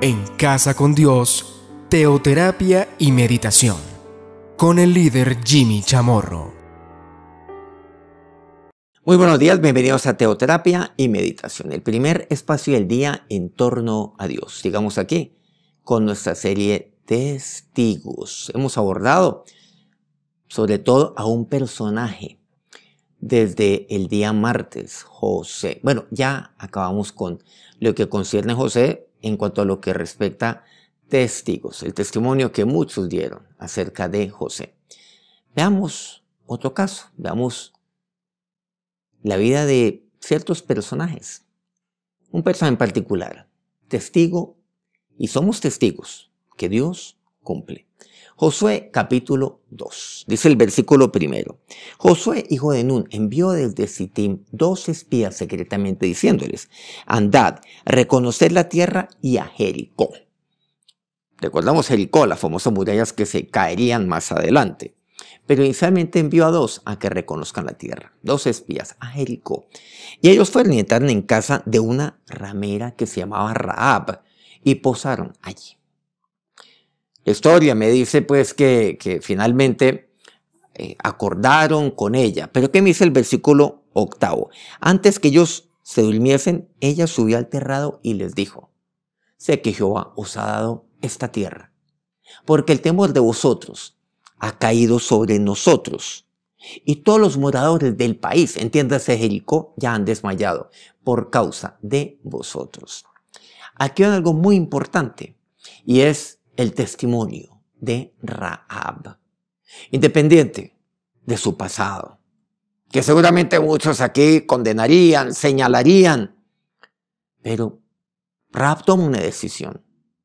En Casa con Dios, Teoterapia y Meditación, con el líder Jimmy Chamorro. Muy buenos días, bienvenidos a Teoterapia y Meditación, el primer espacio del día en torno a Dios. Sigamos aquí con nuestra serie Testigos. Hemos abordado sobre todo a un personaje desde el día martes, José. Bueno, ya acabamos con lo que concierne a José, en cuanto a lo que respecta testigos, el testimonio que muchos dieron acerca de José. Veamos otro caso, veamos la vida de ciertos personajes. Un personaje en particular, testigo, y somos testigos que Dios cumple. Josué capítulo 2, dice el versículo primero. Josué, hijo de Nun, envió desde Sittim dos espías secretamente diciéndoles, andad, reconoced la tierra y a Jericó. Recordamos Jericó, las famosas murallas que se caerían más adelante. Pero inicialmente envió a dos a que reconozcan la tierra, dos espías, a Jericó. Y ellos fueron y entraron en casa de una ramera que se llamaba Raab y posaron allí historia me dice pues que, que finalmente eh, acordaron con ella. Pero ¿qué me dice el versículo octavo? Antes que ellos se durmiesen, ella subió al terrado y les dijo, sé que Jehová os ha dado esta tierra, porque el temor de vosotros ha caído sobre nosotros. Y todos los moradores del país, entiéndase Jericó, ya han desmayado por causa de vosotros. Aquí hay algo muy importante y es el testimonio de Raab, independiente de su pasado, que seguramente muchos aquí condenarían, señalarían, pero Raab toma una decisión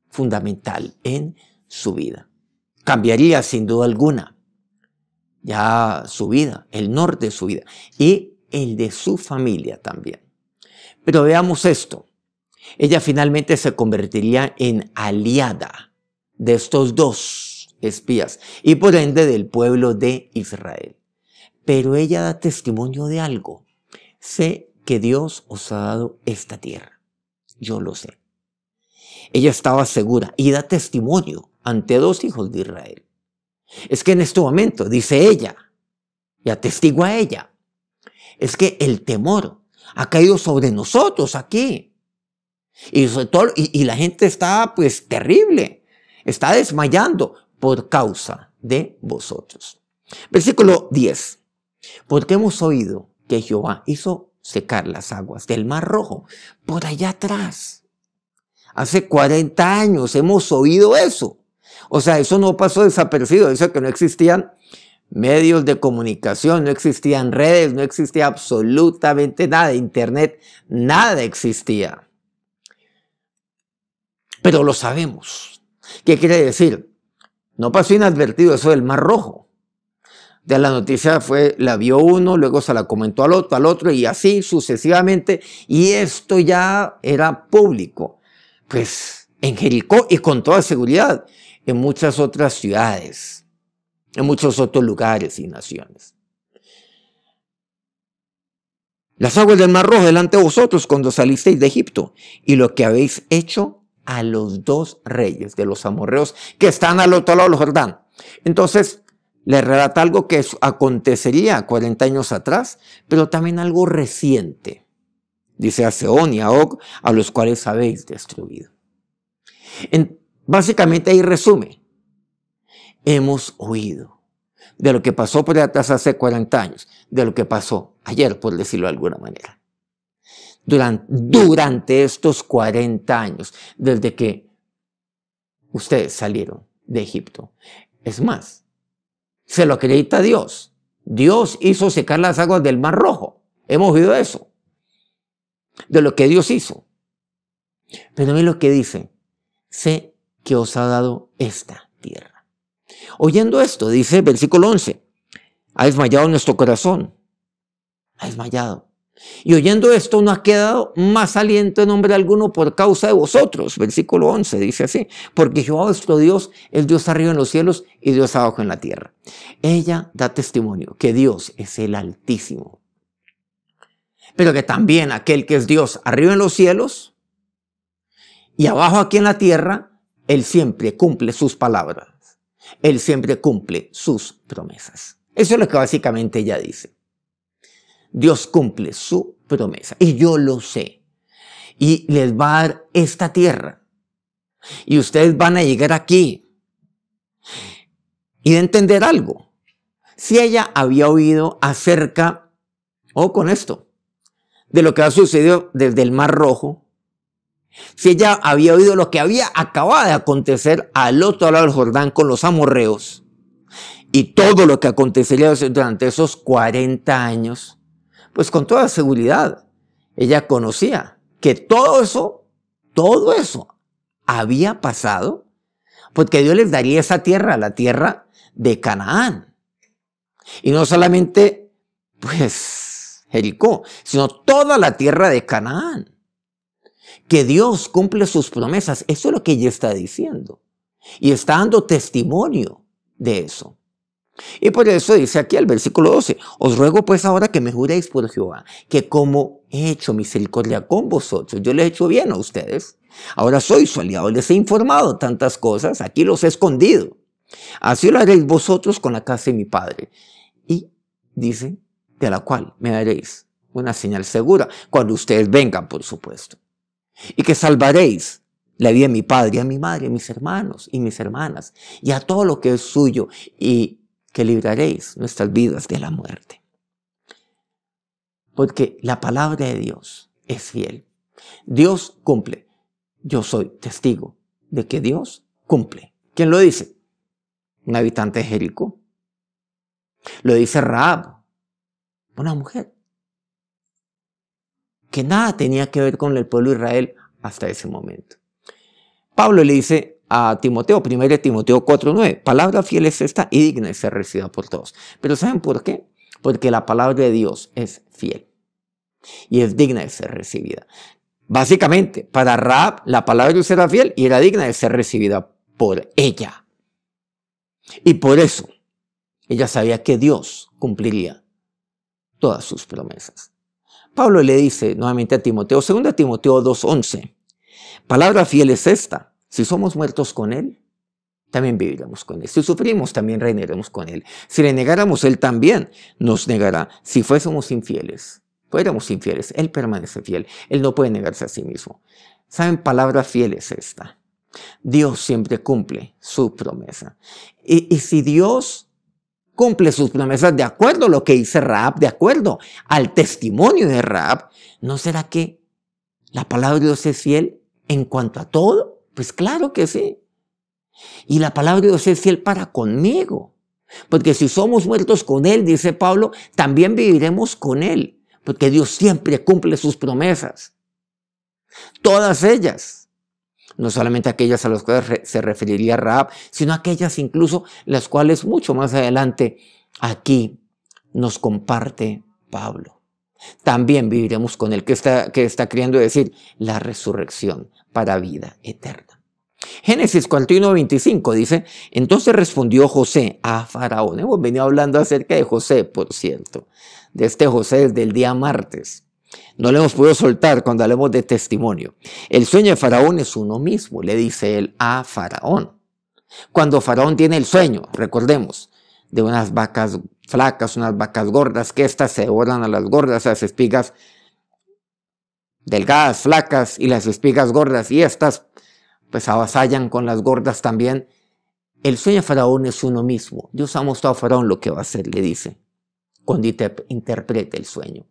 fundamental en su vida. Cambiaría sin duda alguna ya su vida, el norte de su vida y el de su familia también. Pero veamos esto. Ella finalmente se convertiría en aliada de estos dos espías y por ende del pueblo de Israel. Pero ella da testimonio de algo. Sé que Dios os ha dado esta tierra. Yo lo sé. Ella estaba segura y da testimonio ante dos hijos de Israel. Es que en este momento, dice ella, y atestigua a ella, es que el temor ha caído sobre nosotros aquí. Y, y la gente está pues terrible está desmayando por causa de vosotros. Versículo 10. Porque hemos oído que Jehová hizo secar las aguas del Mar Rojo por allá atrás. Hace 40 años hemos oído eso. O sea, eso no pasó desapercibido, Dice que no existían medios de comunicación, no existían redes, no existía absolutamente nada, internet, nada existía. Pero lo sabemos. ¿Qué quiere decir? No pasó inadvertido eso del Mar Rojo. De la noticia fue, la vio uno, luego se la comentó al otro, al otro y así sucesivamente. Y esto ya era público. Pues en Jericó y con toda seguridad en muchas otras ciudades, en muchos otros lugares y naciones. Las aguas del Mar Rojo delante de vosotros cuando salisteis de Egipto y lo que habéis hecho a los dos reyes de los amorreos que están al otro lado del Jordán. Entonces, le relata algo que acontecería 40 años atrás, pero también algo reciente. Dice a Seón y a Og, a los cuales habéis destruido. En, básicamente ahí resume. Hemos oído de lo que pasó por atrás hace 40 años, de lo que pasó ayer, por decirlo de alguna manera durante, durante estos 40 años, desde que ustedes salieron de Egipto. Es más, se lo acredita Dios. Dios hizo secar las aguas del Mar Rojo. Hemos oído eso, de lo que Dios hizo. Pero mí lo que dice, sé que os ha dado esta tierra. Oyendo esto, dice versículo 11, ha desmayado nuestro corazón, ha desmayado. Y oyendo esto no ha quedado más aliento en nombre alguno por causa de vosotros. Versículo 11 dice así, porque Jehová vuestro Dios es Dios arriba en los cielos y Dios abajo en la tierra. Ella da testimonio que Dios es el Altísimo, pero que también aquel que es Dios arriba en los cielos y abajo aquí en la tierra, Él siempre cumple sus palabras, Él siempre cumple sus promesas. Eso es lo que básicamente ella dice. Dios cumple su promesa. Y yo lo sé. Y les va a dar esta tierra. Y ustedes van a llegar aquí. Y de entender algo. Si ella había oído acerca, o con esto, de lo que ha sucedido desde el Mar Rojo, si ella había oído lo que había acabado de acontecer al otro lado del Jordán con los amorreos, y todo lo que acontecería durante esos 40 años, pues con toda seguridad, ella conocía que todo eso, todo eso había pasado porque Dios les daría esa tierra, la tierra de Canaán. Y no solamente, pues, Jericó, sino toda la tierra de Canaán. Que Dios cumple sus promesas. Eso es lo que ella está diciendo. Y está dando testimonio de eso. Y por eso dice aquí el versículo 12, os ruego pues ahora que me juréis por Jehová, que como he hecho misericordia con vosotros, yo les he hecho bien a ustedes, ahora soy su aliado, les he informado tantas cosas, aquí los he escondido, así lo haréis vosotros con la casa de mi padre. Y dice, de la cual me daréis una señal segura, cuando ustedes vengan, por supuesto, y que salvaréis la vida de mi padre, a mi madre, a mis hermanos y mis hermanas, y a todo lo que es suyo, y que libraréis nuestras vidas de la muerte. Porque la palabra de Dios es fiel. Dios cumple. Yo soy testigo de que Dios cumple. ¿Quién lo dice? Un habitante de Jericó. Lo dice Raab, una mujer que nada tenía que ver con el pueblo de Israel hasta ese momento. Pablo le dice a Timoteo, 1 Timoteo 4.9, palabra fiel es esta y digna de ser recibida por todos. Pero ¿saben por qué? Porque la palabra de Dios es fiel y es digna de ser recibida. Básicamente, para Raab la palabra de Dios era fiel y era digna de ser recibida por ella. Y por eso, ella sabía que Dios cumpliría todas sus promesas. Pablo le dice nuevamente a Timoteo, 2 Timoteo 2.11, palabra fiel es esta si somos muertos con Él, también viviremos con Él. Si sufrimos, también reinaremos con Él. Si le negáramos, Él también nos negará. Si fuésemos infieles, fuéramos infieles, Él permanece fiel. Él no puede negarse a sí mismo. ¿Saben? Palabra fiel es esta. Dios siempre cumple su promesa. Y, si Dios cumple sus promesas de acuerdo a lo que dice Raab, de acuerdo al testimonio de Raab, ¿no será que la palabra de Dios es fiel en cuanto a todo? Pues claro que sí. Y la palabra de Dios es fiel para conmigo. Porque si somos muertos con Él, dice Pablo, también viviremos con Él. Porque Dios siempre cumple sus promesas. Todas ellas. No solamente aquellas a las cuales se referiría Raab, sino aquellas incluso las cuales mucho más adelante aquí nos comparte Pablo. También viviremos con Él, que está, que está queriendo decir la resurrección para vida eterna. Génesis 41, 25 dice, entonces respondió José a Faraón. Hemos eh, venido hablando acerca de José, por cierto, de este José desde el día martes. No le hemos podido soltar cuando hablemos de testimonio. El sueño de Faraón es uno mismo, le dice él a Faraón. Cuando Faraón tiene el sueño, recordemos, de unas vacas flacas, unas vacas gordas, que estas se devoran a las gordas, a las espigas delgadas, flacas, y las espigas gordas, y estas pues avasallan con las gordas también. El sueño de Faraón es uno mismo. Dios ha mostrado a Faraón lo que va a hacer, le dice, cuando interpreta el sueño.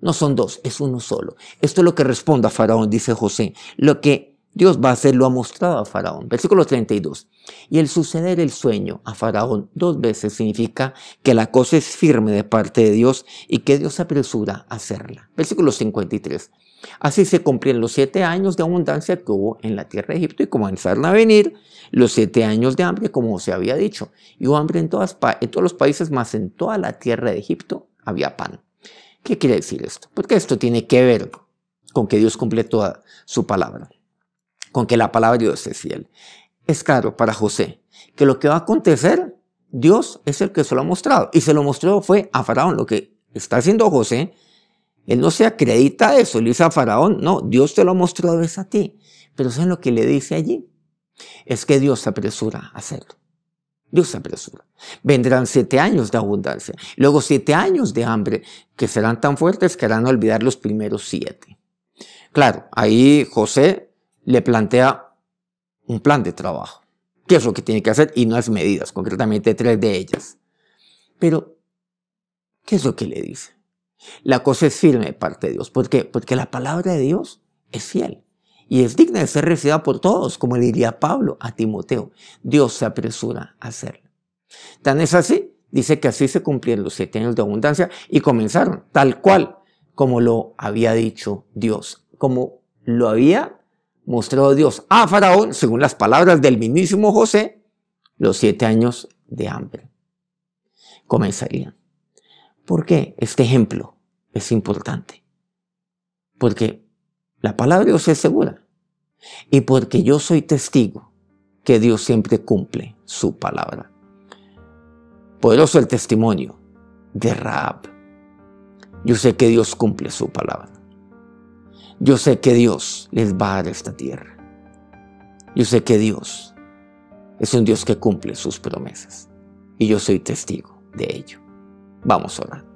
No son dos, es uno solo. Esto es lo que responde a Faraón, dice José. Lo que Dios va a hacer lo ha mostrado a Faraón. Versículo 32. Y el suceder el sueño a Faraón dos veces significa que la cosa es firme de parte de Dios y que Dios apresura a hacerla. Versículo 53. Así se cumplían los siete años de abundancia que hubo en la tierra de Egipto y comenzaron a venir los siete años de hambre, como se había dicho. Y hubo hambre en, todos los países, más en toda la tierra de Egipto había pan. ¿Qué quiere decir esto? Porque pues esto tiene que ver con que Dios cumple toda su palabra, con que la palabra de Dios es fiel. Es claro para José que lo que va a acontecer, Dios es el que se lo ha mostrado. Y se lo mostró fue a Faraón. Lo que está haciendo José él no se acredita a eso, le dice a Faraón, no, Dios te lo mostró es a ti. Pero ¿saben lo que le dice allí? Es que Dios se apresura a hacerlo. Dios se apresura. Vendrán siete años de abundancia, luego siete años de hambre, que serán tan fuertes que harán olvidar los primeros siete. Claro, ahí José le plantea un plan de trabajo, qué es lo que tiene que hacer y es medidas, concretamente tres de ellas. Pero, ¿qué es lo que le dice? La cosa es firme de parte de Dios. ¿Por qué? Porque la palabra de Dios es fiel y es digna de ser recibida por todos, como le diría Pablo a Timoteo. Dios se apresura a hacerlo. Tan es así, dice que así se cumplieron los siete años de abundancia y comenzaron, tal cual como lo había dicho Dios, como lo había mostrado Dios a Faraón, según las palabras del mismísimo José, los siete años de hambre. Comenzarían. ¿Por qué este ejemplo? es importante. Porque la palabra de Dios es segura. Y porque yo soy testigo que Dios siempre cumple su palabra. Poderoso el testimonio de Raab. Yo sé que Dios cumple su palabra. Yo sé que Dios les va a dar esta tierra. Yo sé que Dios es un Dios que cumple sus promesas. Y yo soy testigo de ello. Vamos a orar.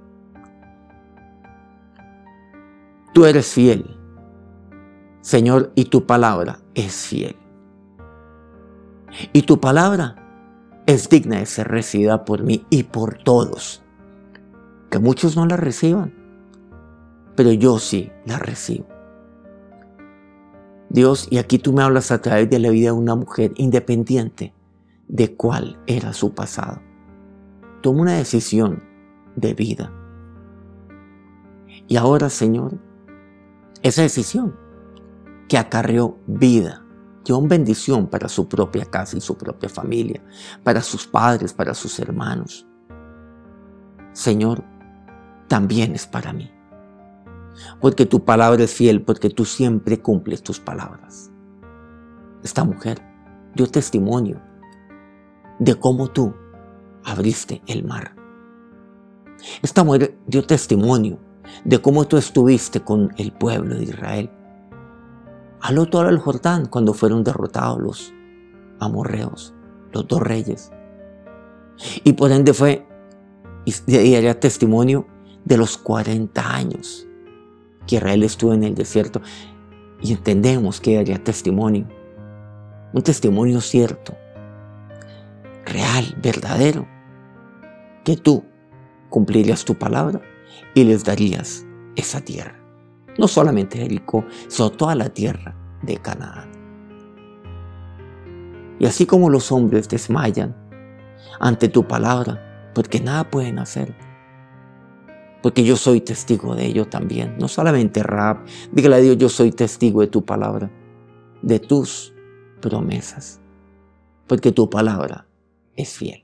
Tú eres fiel, Señor, y tu palabra es fiel. Y tu palabra es digna de ser recibida por mí y por todos. Que muchos no la reciban, pero yo sí la recibo. Dios, y aquí tú me hablas a través de la vida de una mujer independiente de cuál era su pasado. Toma una decisión de vida. Y ahora, Señor, esa decisión que acarreó vida, dio bendición para su propia casa y su propia familia, para sus padres, para sus hermanos. Señor, también es para mí. Porque tu palabra es fiel, porque tú siempre cumples tus palabras. Esta mujer dio testimonio de cómo tú abriste el mar. Esta mujer dio testimonio de cómo tú estuviste con el pueblo de Israel. Al otro lado del Jordán, cuando fueron derrotados los amorreos, los dos reyes. Y por ende fue, y haría testimonio de los 40 años que Israel estuvo en el desierto. Y entendemos que haría testimonio, un testimonio cierto, real, verdadero, que tú cumplirías tu palabra y les darías esa tierra. No solamente Jericó, sino toda la tierra de Canaán. Y así como los hombres desmayan ante tu palabra, porque nada pueden hacer, porque yo soy testigo de ello también, no solamente Raab, dígale a Dios, yo soy testigo de tu palabra, de tus promesas, porque tu palabra es fiel.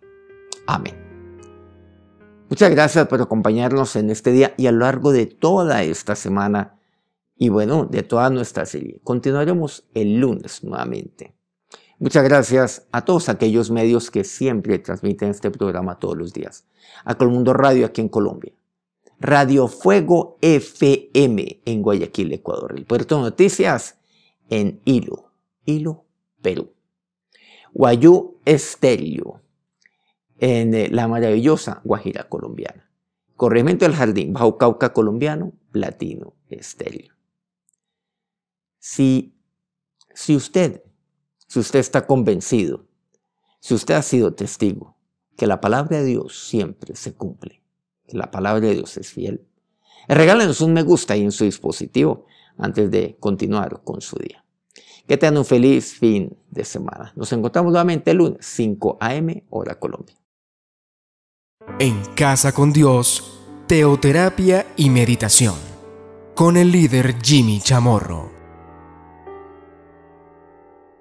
Amén. Muchas gracias por acompañarnos en este día y a lo largo de toda esta semana y bueno, de toda nuestra serie. Continuaremos el lunes nuevamente. Muchas gracias a todos aquellos medios que siempre transmiten este programa todos los días. A Colmundo Radio aquí en Colombia. Radio Fuego FM en Guayaquil, Ecuador. El Puerto Noticias en Hilo, Hilo, Perú. Guayú Estelio en eh, la maravillosa Guajira colombiana. Corregimiento del Jardín, Bajo Cauca colombiano, platino estéreo. Si, si usted, si usted está convencido, si usted ha sido testigo que la palabra de Dios siempre se cumple, que la palabra de Dios es fiel, regálenos un me gusta ahí en su dispositivo antes de continuar con su día. Que tengan un feliz fin de semana. Nos encontramos nuevamente el lunes, 5 a.m., hora Colombia. En Casa con Dios, Teoterapia y Meditación, con el líder Jimmy Chamorro.